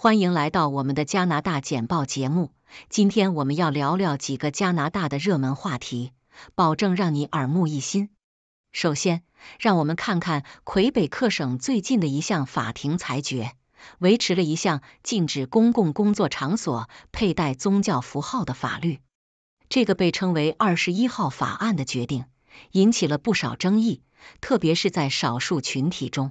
欢迎来到我们的加拿大简报节目。今天我们要聊聊几个加拿大的热门话题，保证让你耳目一新。首先，让我们看看魁北克省最近的一项法庭裁决，维持了一项禁止公共工作场所佩戴宗教符号的法律。这个被称为二十一号法案的决定引起了不少争议，特别是在少数群体中。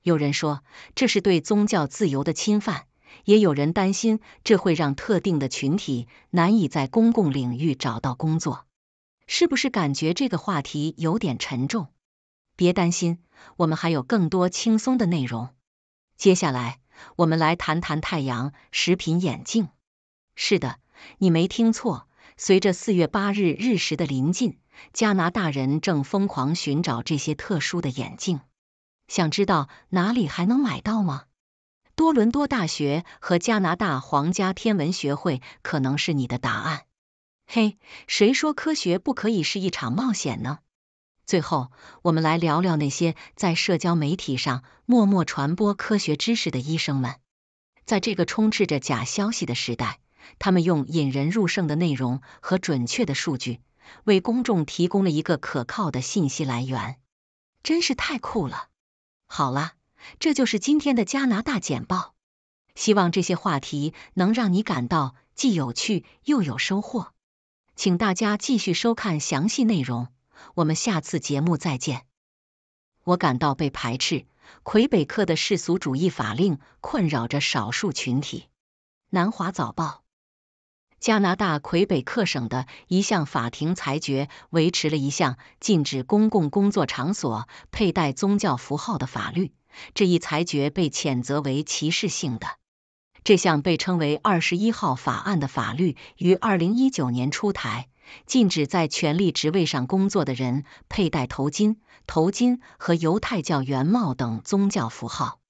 有人说这是对宗教自由的侵犯。也有人担心，这会让特定的群体难以在公共领域找到工作。是不是感觉这个话题有点沉重？别担心，我们还有更多轻松的内容。接下来，我们来谈谈太阳食品眼镜。是的，你没听错。随着四月八日日食的临近，加拿大人正疯狂寻找这些特殊的眼镜。想知道哪里还能买到吗？多伦多大学和加拿大皇家天文学会可能是你的答案。嘿，谁说科学不可以是一场冒险呢？最后，我们来聊聊那些在社交媒体上默默传播科学知识的医生们。在这个充斥着假消息的时代，他们用引人入胜的内容和准确的数据，为公众提供了一个可靠的信息来源，真是太酷了。好了。这就是今天的加拿大简报。希望这些话题能让你感到既有趣又有收获。请大家继续收看详细内容。我们下次节目再见。我感到被排斥。魁北克的世俗主义法令困扰着少数群体。南华早报：加拿大魁北克省的一项法庭裁决维持了一项禁止公共工作场所佩戴宗教符号的法律。这一裁决被谴责为歧视性的。这项被称为“二十一号法案”的法律于二零一九年出台，禁止在权力职位上工作的人佩戴头巾、头巾和犹太教圆帽等宗教符号。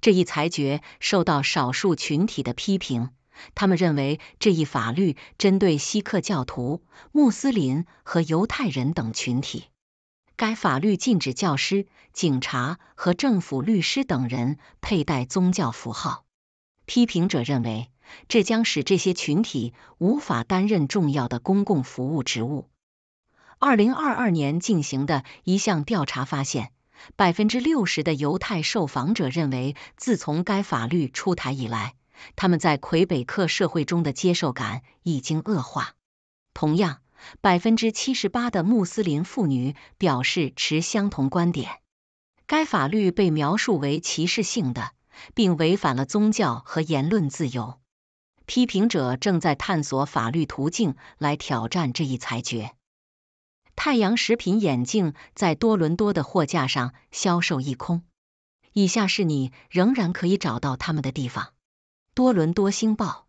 这一裁决受到少数群体的批评，他们认为这一法律针对锡克教徒、穆斯林和犹太人等群体。该法律禁止教师、警察和政府律师等人佩戴宗教符号。批评者认为，这将使这些群体无法担任重要的公共服务职务。二零二二年进行的一项调查发现，百分之六十的犹太受访者认为，自从该法律出台以来，他们在魁北克社会中的接受感已经恶化。同样，百分之七十八的穆斯林妇女表示持相同观点。该法律被描述为歧视性的，并违反了宗教和言论自由。批评者正在探索法律途径来挑战这一裁决。太阳食品眼镜在多伦多的货架上销售一空。以下是你仍然可以找到他们的地方。多伦多星报。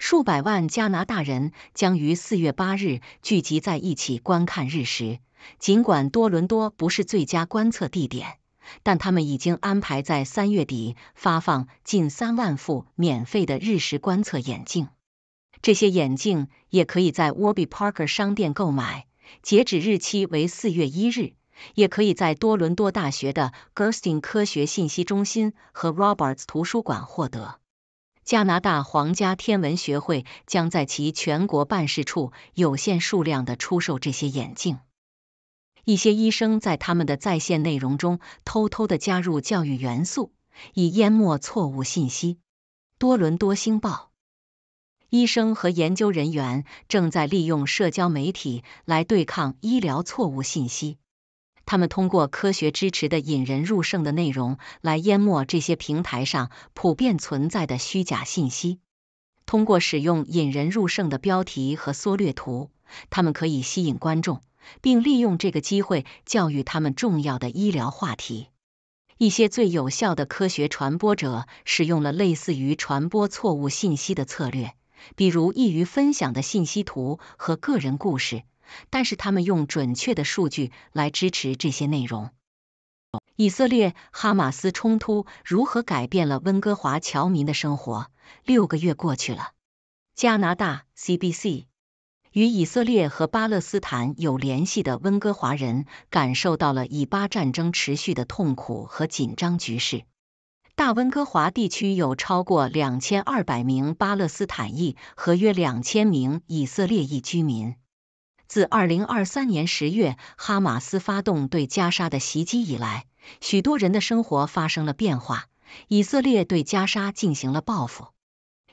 数百万加拿大人将于四月八日聚集在一起观看日食。尽管多伦多不是最佳观测地点，但他们已经安排在三月底发放近三万副免费的日食观测眼镜。这些眼镜也可以在 w a r b y Parker 商店购买，截止日期为四月一日。也可以在多伦多大学的 g e r s t e i n 科学信息中心和 Roberts 图书馆获得。加拿大皇家天文学会将在其全国办事处有限数量的出售这些眼镜。一些医生在他们的在线内容中偷偷的加入教育元素，以淹没错误信息。多伦多星报：医生和研究人员正在利用社交媒体来对抗医疗错误信息。他们通过科学支持的引人入胜的内容来淹没这些平台上普遍存在的虚假信息。通过使用引人入胜的标题和缩略图，他们可以吸引观众，并利用这个机会教育他们重要的医疗话题。一些最有效的科学传播者使用了类似于传播错误信息的策略，比如易于分享的信息图和个人故事。但是他们用准确的数据来支持这些内容。以色列哈马斯冲突如何改变了温哥华侨民的生活？六个月过去了，加拿大 CBC 与以色列和巴勒斯坦有联系的温哥华人感受到了以巴战争持续的痛苦和紧张局势。大温哥华地区有超过两千二百名巴勒斯坦裔和约两千名以色列裔居民。自二零二三年十月哈马斯发动对加沙的袭击以来，许多人的生活发生了变化。以色列对加沙进行了报复。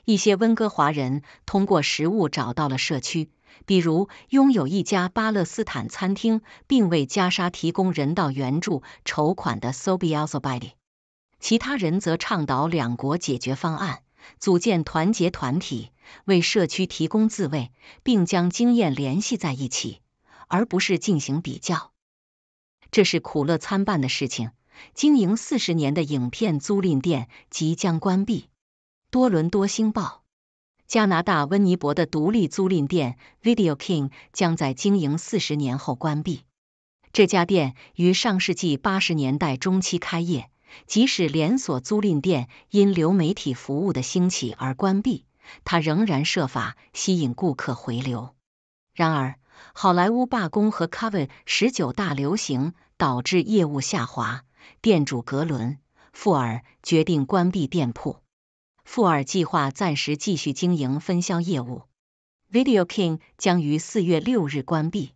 一些温哥华人通过食物找到了社区，比如拥有一家巴勒斯坦餐厅并为加沙提供人道援助筹款的 Sobialso Badi。其他人则倡导两国解决方案。组建团结团体，为社区提供自卫，并将经验联系在一起，而不是进行比较。这是苦乐参半的事情。经营四十年的影片租赁店即将关闭。多伦多星报：加拿大温尼伯的独立租赁店 Video King 将在经营四十年后关闭。这家店于上世纪八十年代中期开业。即使连锁租赁店因流媒体服务的兴起而关闭，它仍然设法吸引顾客回流。然而，好莱坞罢工和 COVID 十九大流行导致业务下滑，店主格伦·富尔决定关闭店铺。富尔计划暂时继续经营分销业务。Video King 将于四月六日关闭，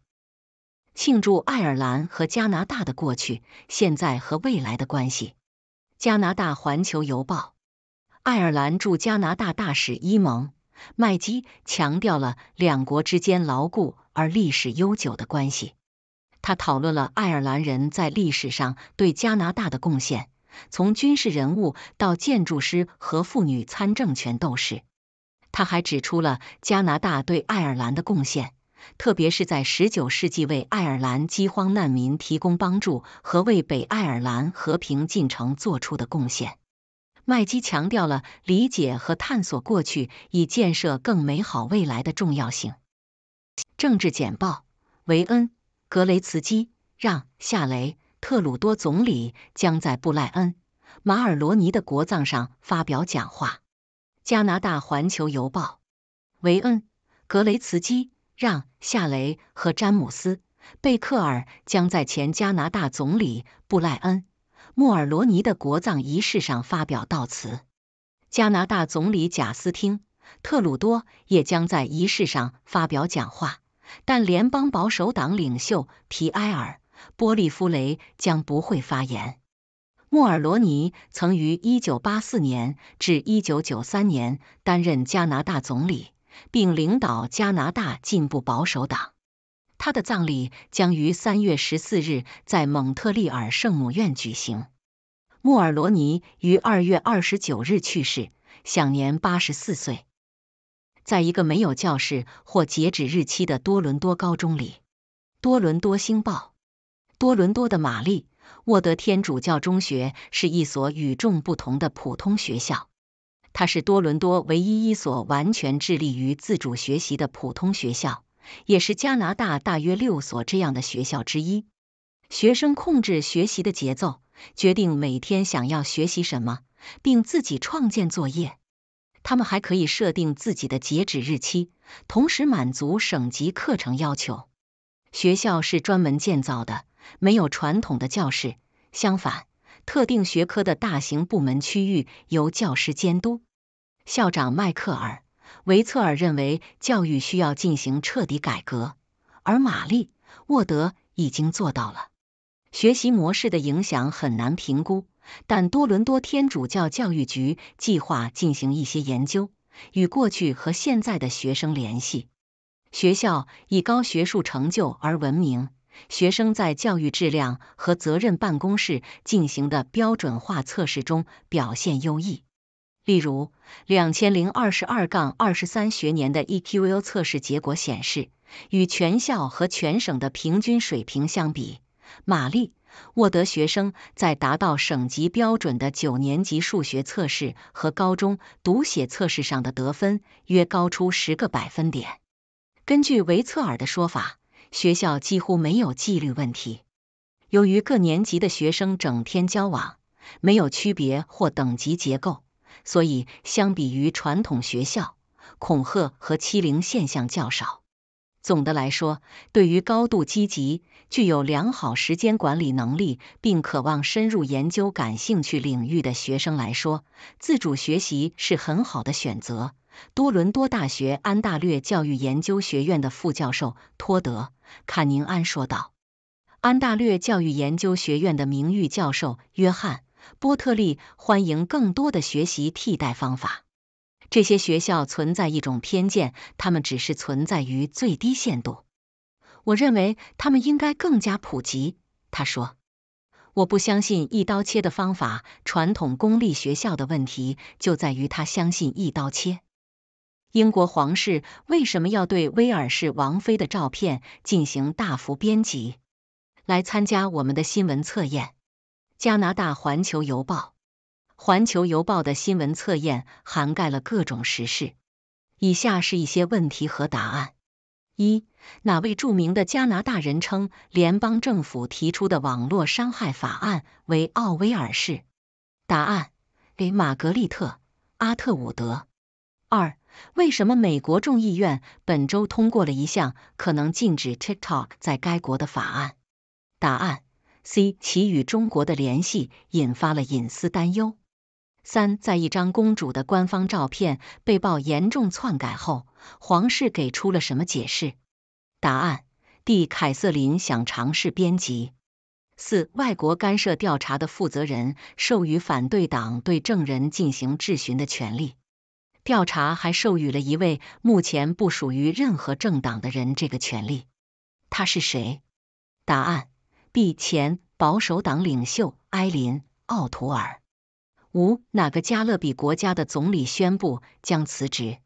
庆祝爱尔兰和加拿大的过去、现在和未来的关系。加拿大《环球邮报》、爱尔兰驻加拿大大使伊蒙麦基强调了两国之间牢固而历史悠久的关系。他讨论了爱尔兰人在历史上对加拿大的贡献，从军事人物到建筑师和妇女参政权斗士。他还指出了加拿大对爱尔兰的贡献。特别是在十九世纪为爱尔兰饥荒难民提供帮助和为北爱尔兰和平进程做出的贡献，麦基强调了理解和探索过去以建设更美好未来的重要性。政治简报：维恩·格雷茨基让夏雷特鲁多总理将在布赖恩·马尔罗尼的国葬上发表讲话。加拿大环球邮报：维恩·格雷茨基。让夏雷和詹姆斯·贝克尔将在前加拿大总理布莱恩·莫尔罗尼的国葬仪式上发表悼词。加拿大总理贾斯汀·特鲁多也将在仪式上发表讲话，但联邦保守党领袖皮埃尔·波利夫雷将不会发言。莫尔罗尼曾于1984年至1993年担任加拿大总理。并领导加拿大进步保守党。他的葬礼将于三月十四日在蒙特利尔圣母院举行。莫尔罗尼于二月二十九日去世，享年八十四岁。在一个没有教室或截止日期的多伦多高中里，多伦多星报，多伦多的玛丽沃德天主教中学是一所与众不同的普通学校。它是多伦多唯一一所完全致力于自主学习的普通学校，也是加拿大大约六所这样的学校之一。学生控制学习的节奏，决定每天想要学习什么，并自己创建作业。他们还可以设定自己的截止日期，同时满足省级课程要求。学校是专门建造的，没有传统的教室。相反，特定学科的大型部门区域由教师监督。校长迈克尔·维策尔认为，教育需要进行彻底改革，而玛丽·沃德已经做到了。学习模式的影响很难评估，但多伦多天主教教育局计划进行一些研究，与过去和现在的学生联系。学校以高学术成就而闻名，学生在教育质量和责任办公室进行的标准化测试中表现优异。例如，两千零二十二杠二十三学年的 e q v 测试结果显示，与全校和全省的平均水平相比，玛丽沃德学生在达到省级标准的九年级数学测试和高中读写测试上的得分约高出十个百分点。根据维策尔的说法，学校几乎没有纪律问题，由于各年级的学生整天交往，没有区别或等级结构。所以，相比于传统学校，恐吓和欺凌现象较少。总的来说，对于高度积极、具有良好时间管理能力，并渴望深入研究感兴趣领域的学生来说，自主学习是很好的选择。多伦多大学安大略教育研究学院的副教授托德·坎宁安说道：“安大略教育研究学院的名誉教授约翰。”波特利欢迎更多的学习替代方法。这些学校存在一种偏见，他们只是存在于最低限度。我认为他们应该更加普及。他说：“我不相信一刀切的方法。传统公立学校的问题就在于他相信一刀切。”英国皇室为什么要对威尔士王妃的照片进行大幅编辑？来参加我们的新闻测验。加拿大《环球邮报》《环球邮报》的新闻测验涵盖了各种时事。以下是一些问题和答案：一、哪位著名的加拿大人称联邦政府提出的网络伤害法案为“奥威尔式”？答案：给玛格丽特·阿特伍德。二、为什么美国众议院本周通过了一项可能禁止 TikTok 在该国的法案？答案。C 其与中国的联系引发了隐私担忧。三，在一张公主的官方照片被曝严重篡改后，皇室给出了什么解释？答案：D 凯瑟琳想尝试编辑。四，外国干涉调查的负责人授予反对党对证人进行质询的权利。调查还授予了一位目前不属于任何政党的人这个权利。他是谁？答案。B 前保守党领袖埃林·奥图尔。五哪个加勒比国家的总理宣布将辞职？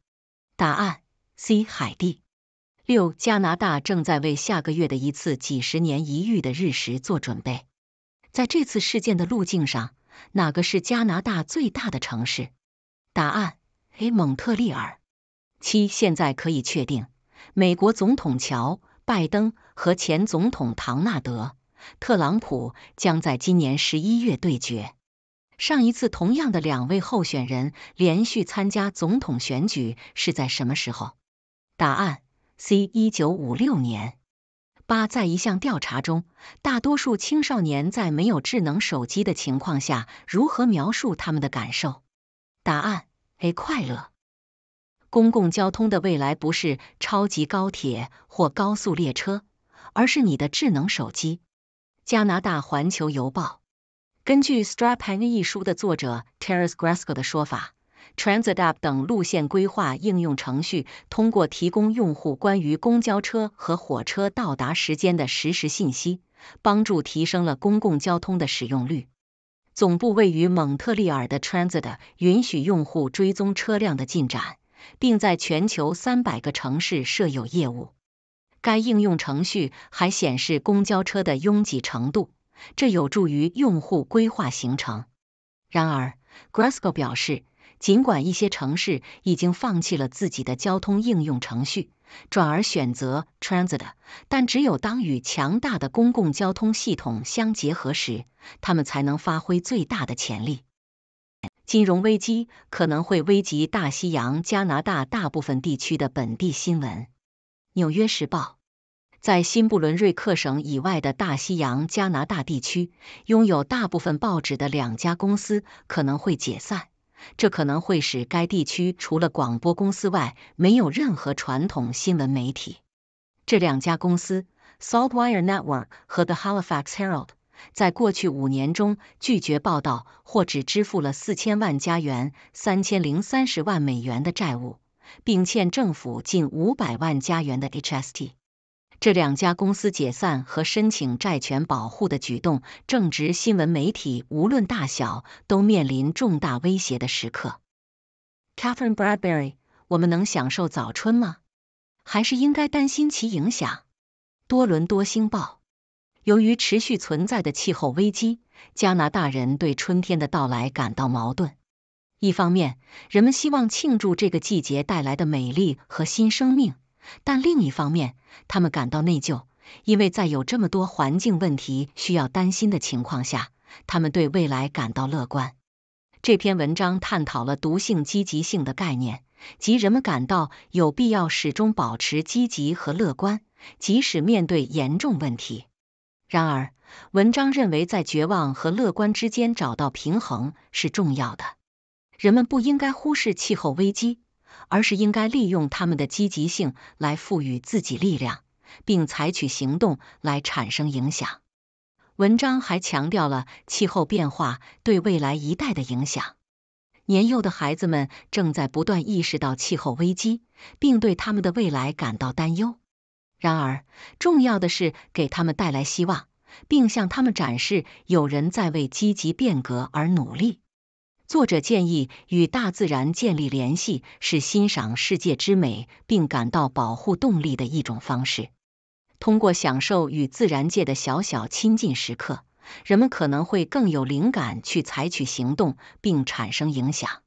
答案 C 海地。六加拿大正在为下个月的一次几十年一遇的日食做准备，在这次事件的路径上，哪个是加拿大最大的城市？答案 A 蒙特利尔。七现在可以确定，美国总统乔·拜登和前总统唐纳德。特朗普将在今年十一月对决。上一次同样的两位候选人连续参加总统选举是在什么时候？答案：C，一九五六年。八，在一项调查中，大多数青少年在没有智能手机的情况下如何描述他们的感受？答案：A，快乐。公共交通的未来不是超级高铁或高速列车，而是你的智能手机。加拿大《环球邮报》根据《s t r a p a n 一书的作者 Teres Grasko 的说法，TransitUp 等路线规划应用程序通过提供用户关于公交车和火车到达时间的实时信息，帮助提升了公共交通的使用率。总部位于蒙特利尔的 Transit 允许用户追踪车辆的进展，并在全球300个城市设有业务。该应用程序还显示公交车的拥挤程度，这有助于用户规划行程。然而，Grasco 表示，尽管一些城市已经放弃了自己的交通应用程序，转而选择 Transit，但只有当与强大的公共交通系统相结合时，它们才能发挥最大的潜力。金融危机可能会危及大西洋加拿大大部分地区的本地新闻。《纽约时报》在新不伦瑞克省以外的大西洋加拿大地区拥有大部分报纸的两家公司可能会解散，这可能会使该地区除了广播公司外没有任何传统新闻媒体。这两家公司 s l t w i r e Network 和 The Halifax Herald，在过去五年中拒绝报道或只支付了四千万加元（三千零三十万美元）的债务。并欠政府近五百万加元的 HST。这两家公司解散和申请债权保护的举动，正值新闻媒体无论大小都面临重大威胁的时刻。Catherine Bradbury，我们能享受早春吗？还是应该担心其影响？多伦多星报：由于持续存在的气候危机，加拿大人对春天的到来感到矛盾。一方面，人们希望庆祝这个季节带来的美丽和新生命；但另一方面，他们感到内疚，因为在有这么多环境问题需要担心的情况下，他们对未来感到乐观。这篇文章探讨了毒性积极性的概念，即人们感到有必要始终保持积极和乐观，即使面对严重问题。然而，文章认为在绝望和乐观之间找到平衡是重要的。人们不应该忽视气候危机，而是应该利用他们的积极性来赋予自己力量，并采取行动来产生影响。文章还强调了气候变化对未来一代的影响。年幼的孩子们正在不断意识到气候危机，并对他们的未来感到担忧。然而，重要的是给他们带来希望，并向他们展示有人在为积极变革而努力。作者建议与大自然建立联系是欣赏世界之美并感到保护动力的一种方式。通过享受与自然界的小小亲近时刻，人们可能会更有灵感去采取行动并产生影响。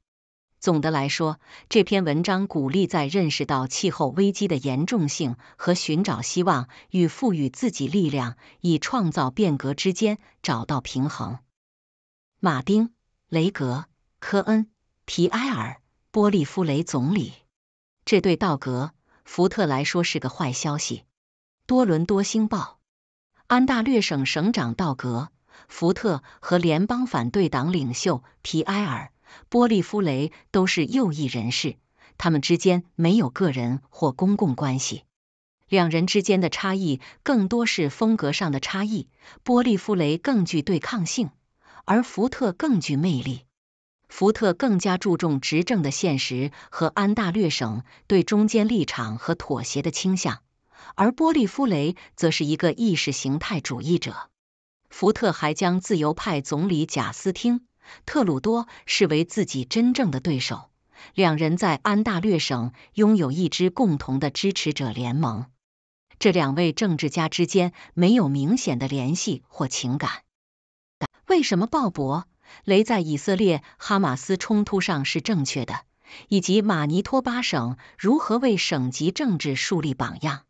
总的来说，这篇文章鼓励在认识到气候危机的严重性和寻找希望与赋予自己力量以创造变革之间找到平衡。马丁。雷格、科恩、皮埃尔·波利夫雷总理，这对道格·福特来说是个坏消息。多伦多星报：安大略省省长道格·福特和联邦反对党领袖皮埃尔·波利夫雷都是右翼人士，他们之间没有个人或公共关系。两人之间的差异更多是风格上的差异，波利夫雷更具对抗性。而福特更具魅力，福特更加注重执政的现实和安大略省对中间立场和妥协的倾向，而波利夫雷则是一个意识形态主义者。福特还将自由派总理贾斯汀·特鲁多视为自己真正的对手，两人在安大略省拥有一支共同的支持者联盟。这两位政治家之间没有明显的联系或情感。为什么鲍勃·雷在以色列哈马斯冲突上是正确的，以及马尼托巴省如何为省级政治树立榜样？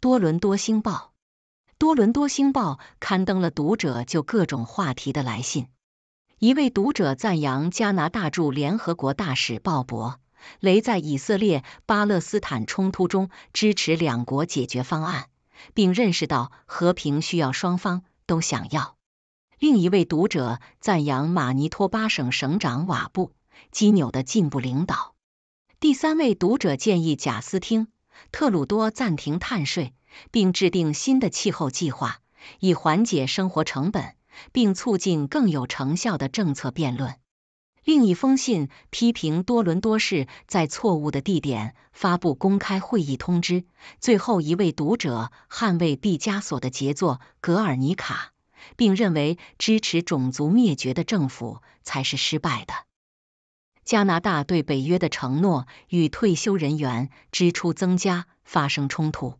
多伦多星报。多伦多星报刊登了读者就各种话题的来信。一位读者赞扬加拿大驻联合国大使鲍勃·雷在以色列巴勒斯坦冲突中支持两国解决方案，并认识到和平需要双方都想要。另一位读者赞扬马尼托巴省省长瓦布基纽的进步领导。第三位读者建议贾斯汀·特鲁多暂停碳税，并制定新的气候计划，以缓解生活成本，并促进更有成效的政策辩论。另一封信批评多伦多市在错误的地点发布公开会议通知。最后一位读者捍卫毕加索的杰作《格尔尼卡》。并认为支持种族灭绝的政府才是失败的。加拿大对北约的承诺与退休人员支出增加发生冲突。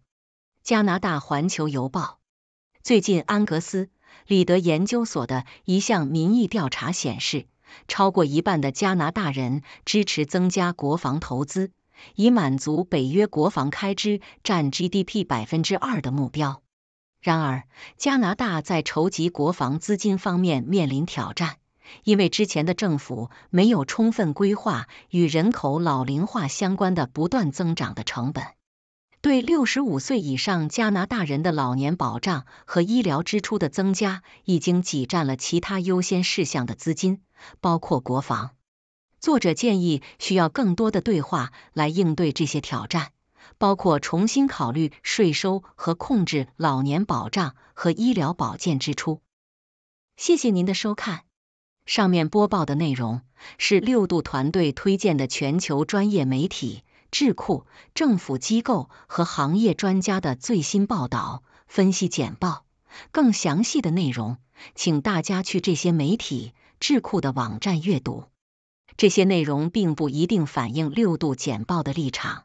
加拿大环球邮报最近安格斯·里德研究所的一项民意调查显示，超过一半的加拿大人支持增加国防投资，以满足北约国防开支占 GDP 百分之二的目标。然而，加拿大在筹集国防资金方面面临挑战，因为之前的政府没有充分规划与人口老龄化相关的不断增长的成本。对六十五岁以上加拿大人的老年保障和医疗支出的增加，已经挤占了其他优先事项的资金，包括国防。作者建议需要更多的对话来应对这些挑战。包括重新考虑税收和控制老年保障和医疗保健支出。谢谢您的收看。上面播报的内容是六度团队推荐的全球专业媒体、智库、政府机构和行业专家的最新报道、分析简报。更详细的内容，请大家去这些媒体、智库的网站阅读。这些内容并不一定反映六度简报的立场。